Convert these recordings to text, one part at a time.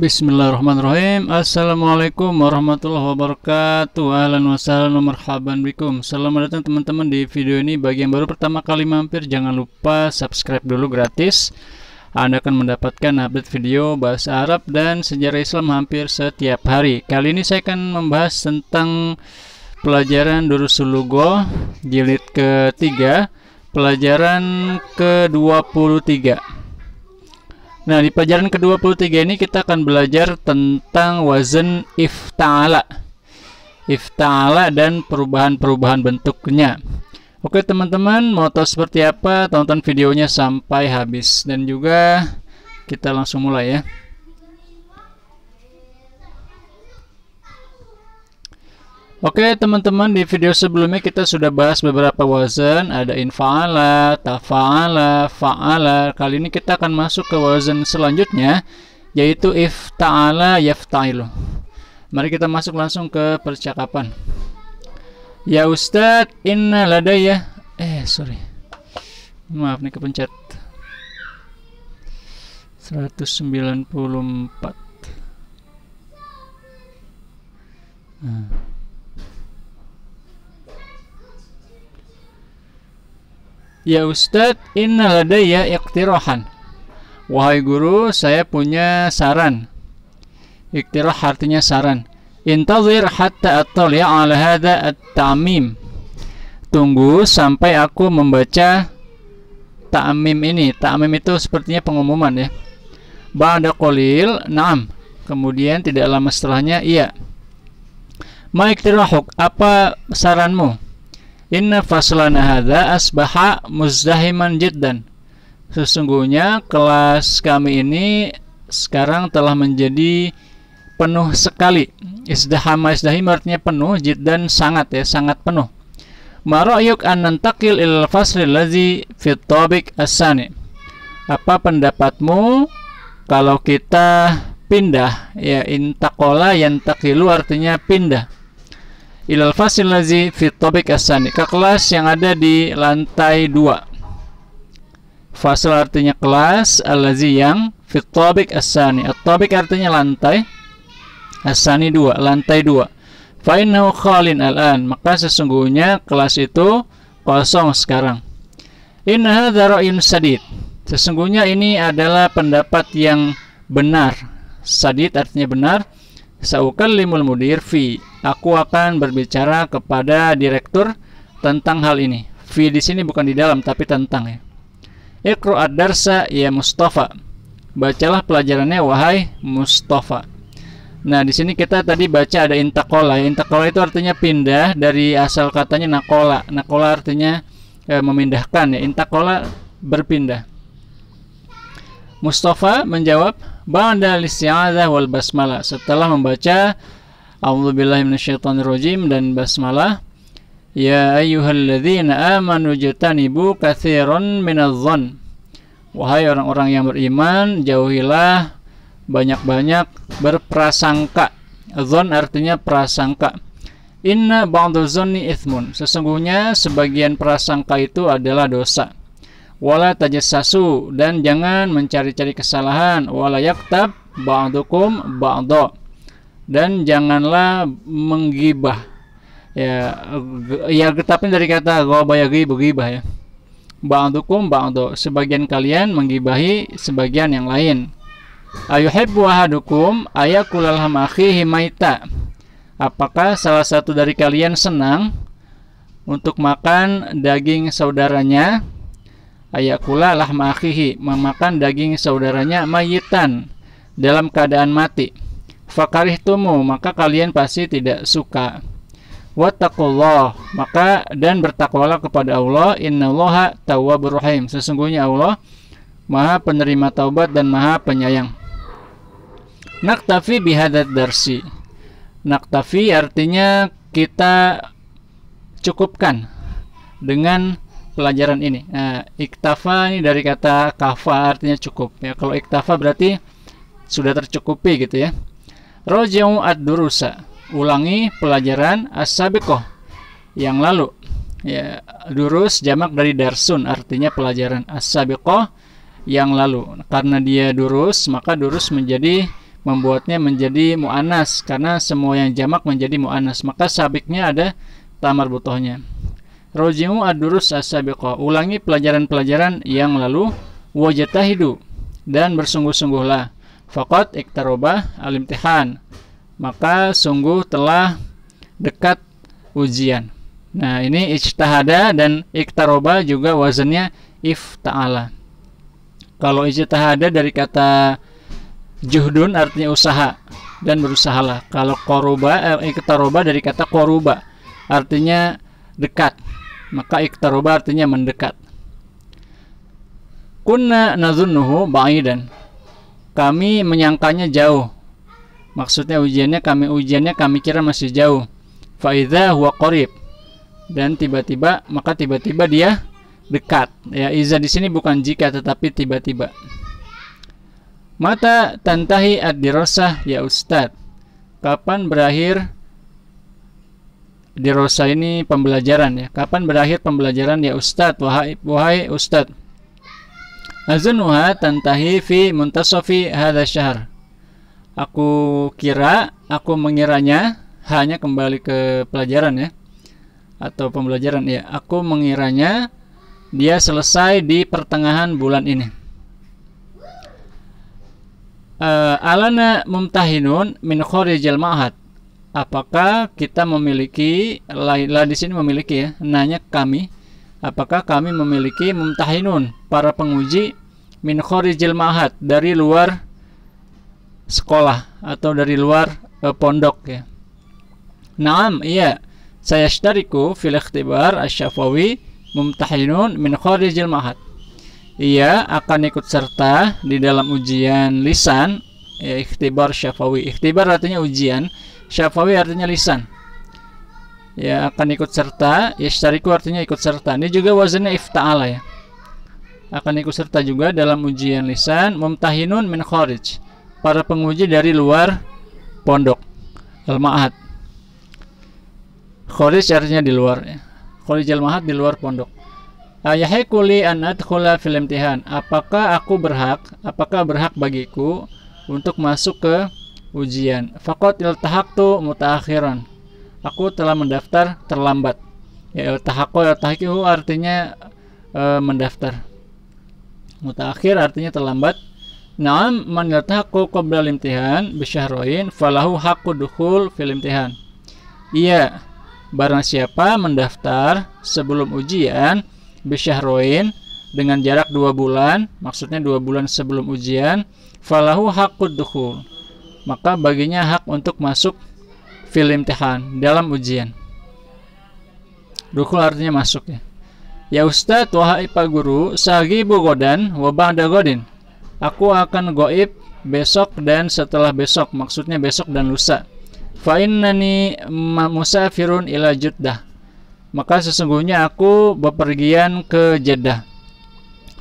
Bismillahirrahmanirrahim Assalamualaikum warahmatullahi wabarakatuh Ahlan wassalam wa marhaban bikum Selamat datang teman-teman di video ini Bagi yang baru pertama kali mampir Jangan lupa subscribe dulu gratis Anda akan mendapatkan update video Bahasa Arab dan sejarah Islam hampir setiap hari Kali ini saya akan membahas tentang Pelajaran Durusulugo Jilid ketiga Pelajaran ke-23 Nah di pelajaran ke-23 ini kita akan belajar tentang wazan iftala, iftala dan perubahan-perubahan bentuknya Oke teman-teman mau tahu seperti apa tonton videonya sampai habis Dan juga kita langsung mulai ya Oke teman-teman di video sebelumnya kita sudah bahas beberapa wazan ada infa'ala, tafa'ala, fa'ala kali ini kita akan masuk ke wazan selanjutnya yaitu ifta'ala yafta'ilu mari kita masuk langsung ke percakapan ya Ustadz inna ladaya eh sorry maaf nih kepencet 194 hmm. Ya Ustadz, inna ladaya iqtirohan. Wahai guru, saya punya saran. Iqtiroh artinya saran. Intazir hatta ya ala hada at-tamim. Tunggu sampai aku membaca ta'mim ini. Ta'mim itu sepertinya pengumuman ya. Ba'da qalil, na'am. Kemudian tidak lama setelahnya, iya. Ma apa saranmu? Inna faslan hadza asbaha muzdahiman jiddan. Sesungguhnya kelas kami ini sekarang telah menjadi penuh sekali. Isdahama isdahim artinya penuh, jiddan sangat ya, sangat penuh. Marayuk an nantakil il fasli lazi fit as asani. Apa pendapatmu kalau kita pindah ya intakola yantakilu artinya pindah ilal fasil lazi fit topik asani ke kelas yang ada di lantai 2 fasil artinya kelas alazi yang fit topik asani topik artinya lantai asani 2 lantai 2 Final khalin al'an maka sesungguhnya kelas itu kosong sekarang Inah daro in sadid sesungguhnya ini adalah pendapat yang benar sadid artinya benar limul mudir fi Aku akan berbicara kepada direktur tentang hal ini. Fi di sini bukan di dalam tapi tentang ya. Ikru ad-darsa ya Mustafa. Bacalah pelajarannya wahai Mustafa. Nah, di sini kita tadi baca ada intakola. Intakola itu artinya pindah dari asal katanya nakola. Nakola artinya e, memindahkan ya. Intakola berpindah. Mustafa menjawab, "Ba'da listi'adzah wal basmalah." Setelah membaca A'udzubillahiminasyaitonirrojim dan basmalah Ya ayyuhalladzina amanu jtanibu katsiran minadh-dhon. Wahai orang-orang yang beriman, jauhilah banyak-banyak berprasangka. Dhon artinya prasangka. Inna ba'dhu dzanni ithmun. Sesungguhnya sebagian prasangka itu adalah dosa. Wala tajassasu dan jangan mencari-cari kesalahan. Wala yaktab ba'dukum ba'dha dan janganlah menggibah ya ya tetapi dari kata ghabayagi begibah ya ba'dukum ba'du sebagian kalian menggibahi sebagian yang lain ayuhibbu ahadukum ayakul alham akhihi maita apakah salah satu dari kalian senang untuk makan daging saudaranya ayakula lahma akhihi memakan daging saudaranya mayitan dalam keadaan mati tumu maka kalian pasti tidak suka wattaqullah maka dan bertakwalah kepada Allah innallaha tawwabur rahim sesungguhnya Allah maha penerima taubat dan maha penyayang naktafi bihadat darsi naktafi artinya kita cukupkan dengan pelajaran ini. Nah, iktafa ini dari kata kafa artinya cukup ya. Kalau iktafa berarti sudah tercukupi gitu ya. Roja'u ad-durusa. Ulangi pelajaran as yang lalu. Ya, durus jamak dari darsun artinya pelajaran as yang lalu. Karena dia durus, maka durus menjadi membuatnya menjadi mu'anas karena semua yang jamak menjadi mu'anas. Maka sabiknya ada tamar butohnya. Rojimu ad-durus Ulangi pelajaran-pelajaran yang lalu wajatahidu dan bersungguh-sungguhlah Fakot iktaroba alimtihan. Maka sungguh telah dekat ujian. Nah, ini ijtahada dan iktaroba juga wazannya if ta'ala. Kalau ijtahada dari kata juhdun artinya usaha dan berusahalah. Kalau koruba, eh, iktaroba dari kata koruba artinya dekat. Maka iktaroba artinya mendekat. Kunna nazunnuhu ba'idan kami menyangkanya jauh. Maksudnya ujiannya kami ujiannya kami kira masih jauh. Faiza, huwa qarib. Dan tiba-tiba maka tiba-tiba dia dekat. Ya, iza di sini bukan jika tetapi tiba-tiba. Mata tantahi ad-dirasah ya Ustadz. Kapan berakhir dirosa ini pembelajaran ya. Kapan berakhir pembelajaran ya Ustadz? Wahai wahai Ustadz. Azunuha tantahi fi muntasofi hadha syahr. Aku kira, aku mengiranya hanya kembali ke pelajaran ya atau pembelajaran ya. Aku mengiranya dia selesai di pertengahan bulan ini. Uh, alana mumtahinun min kharijal ma'had. Apakah kita memiliki la, la di sini memiliki ya? Nanya kami apakah kami memiliki mumtahinun para penguji min khorijil ma'had dari luar sekolah atau dari luar eh, pondok ya. Naam, iya. Saya syariku fil ikhtibar asy-Syafawi mumtahinun min khorijil ma'had. Ia akan ikut serta di dalam ujian lisan ya ikhtibar syafawi. Ikhtibar artinya ujian, syafawi artinya lisan ya akan ikut serta Ya yashtariku artinya ikut serta ini juga wazannya ifta'ala ya akan ikut serta juga dalam ujian lisan mumtahinun min kharij para penguji dari luar pondok al maad kharij artinya di luar ya. kharij al-ma'had di luar pondok Ayahekuli kuli anak film tihan. tihan. apakah aku berhak apakah berhak bagiku untuk masuk ke ujian faqat iltahaqtu mutakhiran aku telah mendaftar terlambat. Ya tahakko ya tahakihu artinya e, mendaftar. Mutakhir artinya terlambat. Naam man yatahaqqu qabla imtihan bi syahrayn falahu haqqu dukhul fil imtihan. Iya, barang siapa mendaftar sebelum ujian bi dengan jarak dua bulan, maksudnya dua bulan sebelum ujian, falahu haqqu dukhul. Maka baginya hak untuk masuk Film tehan dalam ujian dukul artinya masuk ya ya ustadz wahai pak guru Sagi godan wabang godin aku akan goib besok dan setelah besok maksudnya besok dan lusa fa innani musafirun ila Ilajudah. maka sesungguhnya aku bepergian ke jeddah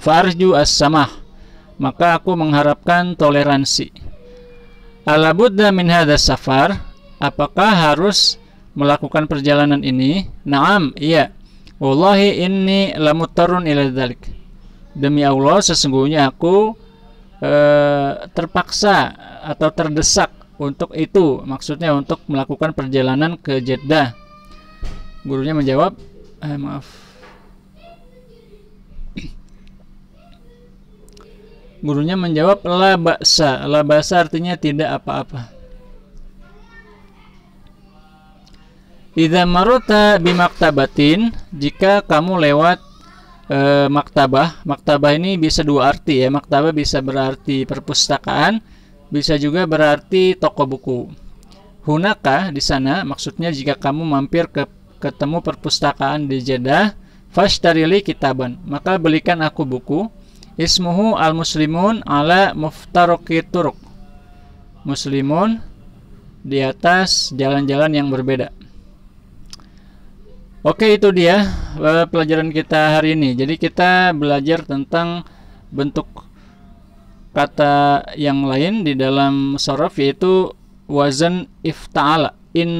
farju as-samah maka aku mengharapkan toleransi Alabudda min safar Apakah harus melakukan perjalanan ini? Naam, iya. Wallahi inni lamutarun ila dhalik. Demi Allah, sesungguhnya aku e, terpaksa atau terdesak untuk itu. Maksudnya untuk melakukan perjalanan ke Jeddah. Gurunya menjawab, eh, maaf. Gurunya menjawab la baksa. La baksa artinya tidak apa-apa. Idza marota bimaktabatin, jika kamu lewat e, maktabah. Maktabah ini bisa dua arti ya. Maktabah bisa berarti perpustakaan, bisa juga berarti toko buku. Hunaka di sana maksudnya jika kamu mampir ke ketemu perpustakaan di Jeddah, fashtarili kitaban, maka belikan aku buku. Ismuhu al-muslimun ala muftaroki turuk. Muslimun di atas jalan-jalan yang berbeda. Oke itu dia eh, pelajaran kita hari ini. Jadi kita belajar tentang bentuk kata yang lain di dalam sorof yaitu wazan ifta'ala in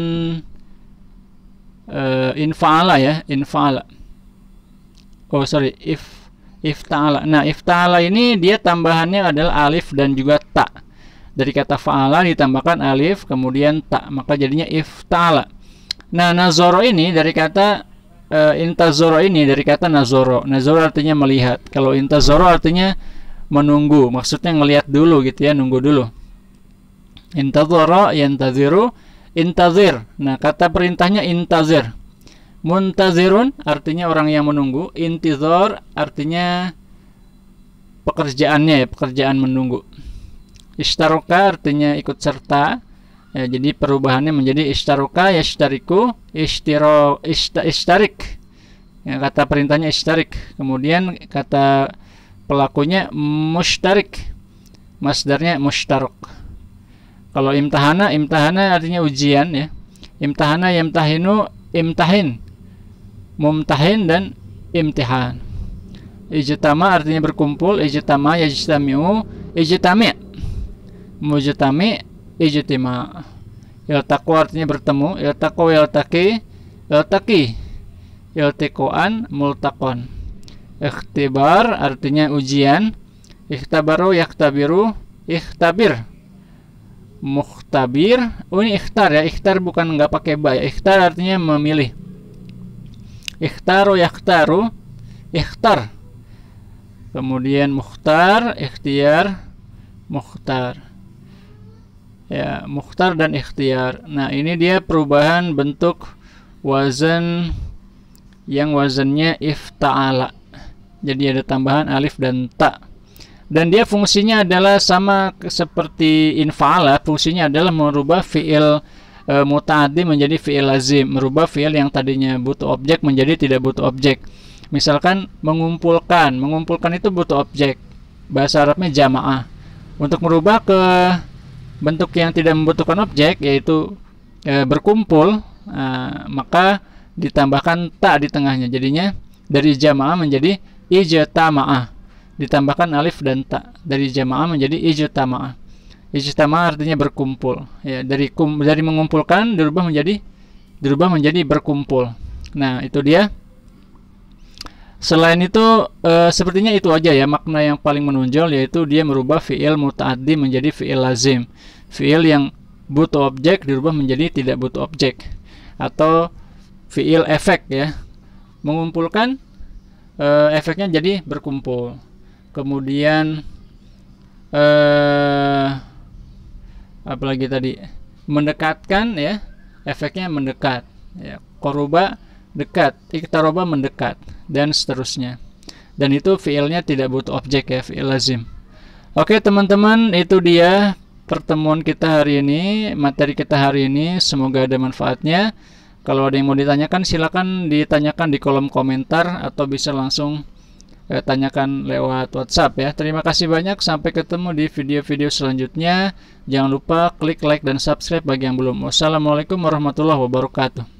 uh, infa'ala ya infa'ala oh sorry if ifta'ala nah ifta'ala ini dia tambahannya adalah alif dan juga ta dari kata fa'ala ditambahkan alif kemudian ta maka jadinya ifta'ala Nah, nazoro ini dari kata uh, intazoro ini dari kata nazoro. Nazoro artinya melihat. Kalau intazoro artinya menunggu, maksudnya ngelihat dulu gitu ya, nunggu dulu. Intazoro, yantaziru, intazir. Nah, kata perintahnya intazir. Muntazirun artinya orang yang menunggu, intizor artinya pekerjaannya ya, pekerjaan menunggu. Ishtaroka artinya ikut serta, ya jadi perubahannya menjadi istaruka yashtariku istiro ishta, ya, kata perintahnya istarik kemudian kata pelakunya mustarik masdarnya mustaruk kalau imtahana imtahana artinya ujian ya imtahana yamtahinu imtahin mumtahin dan imtihan ijtama artinya berkumpul ijtama yajtami'u ijtami' mujtami' ijtima iltaku artinya bertemu iltaku iltaki iltaki iltikoan multakon ikhtibar artinya ujian ikhtabaru yaktabiru ikhtabir muhtabir oh ini ikhtar ya ikhtar bukan nggak pakai ba ya ikhtar artinya memilih ikhtaru yaktaru ikhtar kemudian muhtar ikhtiar muhtar ya mukhtar dan ikhtiar nah ini dia perubahan bentuk wazan yang wazannya ifta'ala jadi ada tambahan alif dan ta dan dia fungsinya adalah sama seperti infa'ala fungsinya adalah merubah fi'il e, menjadi fi'il lazim merubah fi'il yang tadinya butuh objek menjadi tidak butuh objek misalkan mengumpulkan mengumpulkan itu butuh objek bahasa Arabnya jamaah untuk merubah ke bentuk yang tidak membutuhkan objek yaitu e, berkumpul e, maka ditambahkan tak di tengahnya jadinya dari jamaah menjadi ijtama'ah ditambahkan alif dan tak dari jamaah menjadi ijtama'ah ijtama'ah artinya berkumpul ya dari kum, dari mengumpulkan dirubah menjadi dirubah menjadi berkumpul nah itu dia Selain itu, e, sepertinya itu aja ya makna yang paling menonjol yaitu dia merubah fi'il muta'addi menjadi fi'il lazim. Fi'il yang butuh objek dirubah menjadi tidak butuh objek atau fi'il efek ya. Mengumpulkan e, efeknya jadi berkumpul. Kemudian e, eh, apalagi tadi mendekatkan ya, efeknya mendekat ya. Koruba dekat, iktaroba mendekat dan seterusnya dan itu fiilnya tidak butuh objek ya fiil lazim oke teman-teman itu dia pertemuan kita hari ini materi kita hari ini semoga ada manfaatnya kalau ada yang mau ditanyakan silakan ditanyakan di kolom komentar atau bisa langsung eh, tanyakan lewat WhatsApp ya terima kasih banyak sampai ketemu di video-video selanjutnya jangan lupa klik like dan subscribe bagi yang belum wassalamualaikum warahmatullahi wabarakatuh